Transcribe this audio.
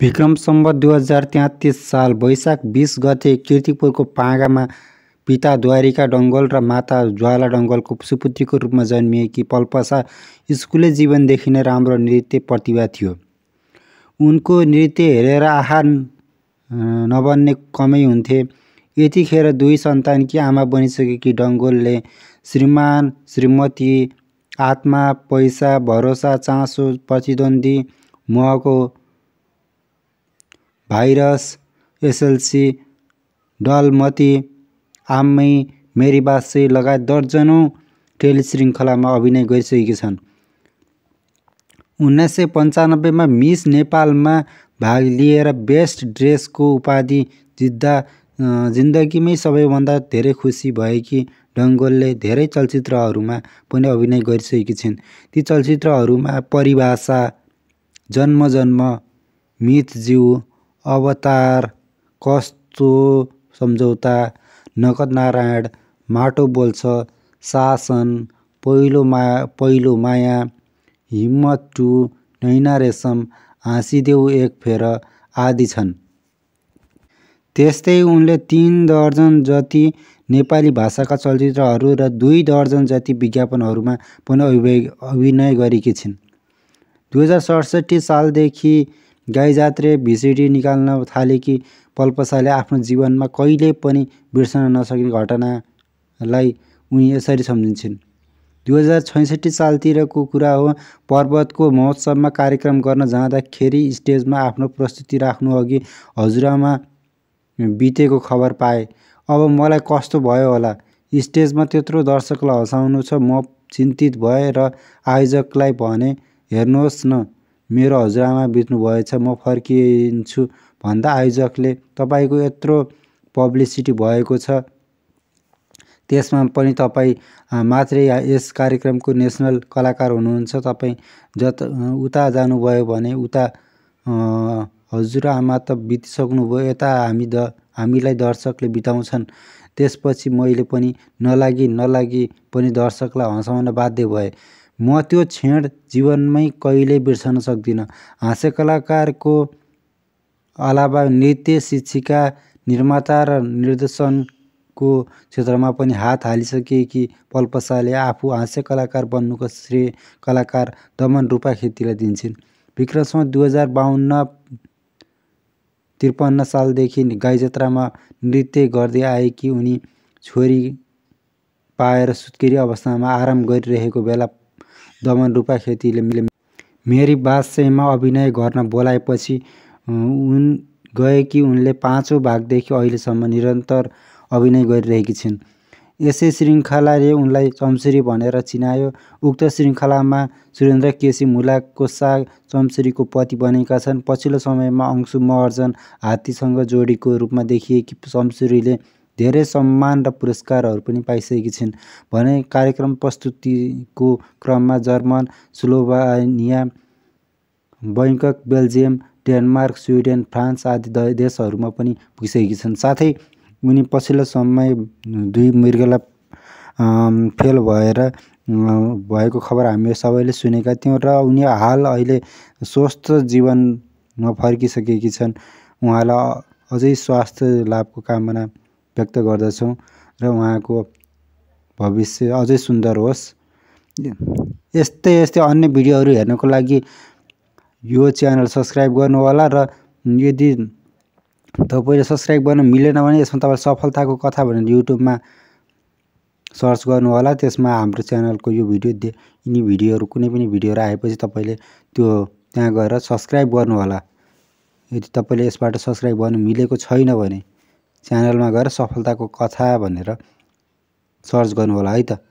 विक्रम सम्ब दुई हजार तेत्तिस साल वैशाख बिस गते किर्तिपुरको पाँगामा पिता द्वारिका डङ्गल र माता ज्वाला डङ्गलको सुपुत्रीको रूपमा जन्मिएकी पल्पसा स्कुले जीवनदेखि नै राम्रो नृत्य प्रतिभा थियो उनको नृत्य हेरेर आहार नबन्ने कमै हुन्थे यतिखेर दुई सन्तानकी आमा बनिसकेकी डङ्गोलले श्रीमान श्रीमती आत्मा पैसा भरोसा चासो प्रतिद्वन्दी मोहको भाइरस एसएलसी डलमती आमै मेरी बासी लगायत दर्जनौँ टेलिश्रृङ्खलामा अभिनय गरिसकेकी छन् उन्नाइस सय पन्चानब्बेमा मिस नेपालमा भाग लिएर बेस्ट ड्रेसको उपाधि जित्दा जिन्दगीमै सबैभन्दा धेरै खुसी भएकी डङ्गोलले धेरै चलचित्रहरूमा पनि अभिनय गरिसकेकी छिन् ती चलचित्रहरूमा परिभाषा जन्म जन्म जिउ अवतार कस्तो सम्झौता नारायण माटो बोल्छ शासन पहिलो माया पहिलो माया हिम्मत टु नैना रेशम हाँसिदेऊ एक फेर आदि छन् त्यस्तै उनले तिन दर्जन जति नेपाली भाषाका चलचित्रहरू र दुई दर्जन जति विज्ञापनहरूमा पनि अभिनय अभिनय गरेकी छिन् दुई हजार सडसठी सालदेखि गाईजात्रे भिसिडी निकाल्न थालेकी पल्पसाले आफ्नो जीवनमा कहिले पनि बिर्सन नसक्ने घटनालाई उनी यसरी सम्झिन्छन् दुई हजार छैसठी सालतिरको कुरा हो पर्वतको महोत्सवमा कार्यक्रम गर्न जाँदाखेरि स्टेजमा आफ्नो प्रस्तुति राख्नु अघि हजुरआमा बितेको खबर पाए अब मलाई कस्तो भयो होला स्टेजमा त्यत्रो दर्शकलाई हँसाउनु छ म चिन्तित भएँ र आयोजकलाई भने हेर्नुहोस् न मेरो हजुरआमा बित्नु बित्नुभएछ म फर्किन्छु भन्दा आयोजकले तपाईँको यत्रो पब्लिसिटी भएको छ त्यसमा पनि तपाईँ मात्रै यस कार्यक्रमको नेसनल कलाकार हुनुहुन्छ तपाईँ जत उता जानुभयो भने उता हजुरआमा त बितिसक्नुभयो यता हामी द हामीलाई दर्शकले बिताउँछन् त्यसपछि मैले पनि नलागी नलागी पनि दर्शकलाई हँसाउन बाध्य भएँ म त्यो क्षण जीवनमै कहिल्यै बिर्सन सक्दिनँ हाँस्य कलाकारको अलावा नृत्य शिक्षिका निर्माता र निर्देशनको क्षेत्रमा पनि हात हालिसकेकी पल्पसाले आफू हाँस्य कलाकार बन्नुको श्रेय कलाकार दमन रूपा खेतीलाई दिन्छन् विक्रमसम्म दुई हजार बाहन्न त्रिपन्न सालदेखि गाईजात्रामा नृत्य गर्दै आएकी उनी छोरी पाएर सुत्केरी अवस्थामा आराम गरिरहेको बेला दमन रूपा खेतीले मेरी बादशाहमा अभिनय गर्न बोलाएपछि उन गए कि उनले पाँचौँ भागदेखि अहिलेसम्म निरन्तर अभिनय गरिरहेकी छिन् यसै श्रृङ्खलाले उनलाई चम्सुरी भनेर चिनायो उक्त श्रृङ्खलामा सुरेन्द्र केसी मुलाको साग चम्सुरीको पति बनेका छन् पछिल्लो समयमा अंशु महर्जन हात्तीसँग जोडीको रूपमा देखिएकी चम्सुरीले धेरै सम्मान र पुरस्कारहरू पनि पाइसकेकी छिन् भने कार्यक्रम प्रस्तुतिको क्रममा German Slovenia Bangkok Belgium Denmark Sweden France आदि देशहरूमा पनि पुगिसकेकी छन् साथै उनी पछिल्लो समय दुई मृगला फेल भएर भएको खबर हामी सबैले सुनेका थियौँ र उनी हाल अहिले स्वस्थ जीवनमा फर्किसकेकी छन् उहाँलाई अझै स्वास्थ्य लाभको कामना व्यक्त गर्दछौँ र उहाँको भविष्य अझै सुन्दर होस् यस्तै यस्तै अन्य भिडियोहरू हेर्नको लागि यो च्यानल सब्सक्राइब गर्नुहोला र यदि तपाईँले सब्सक्राइब गर्न मिलेन भने यसमा तपाईँ सफलताको कथा भनेर युट्युबमा सर्च गर्नुहोला त्यसमा हाम्रो च्यानलको यो भिडियो दे यिनी भिडियोहरू कुनै पनि भिडियोहरू आएपछि तपाईँले त्यो त्यहाँ गएर सब्सक्राइब गर्नुहोला यदि तपाईँले यसबाट सब्सक्राइब गर्नु मिलेको छैन भने च्यानलमा गएर सफलताको कथा भनेर सर्च गर्नु होला है त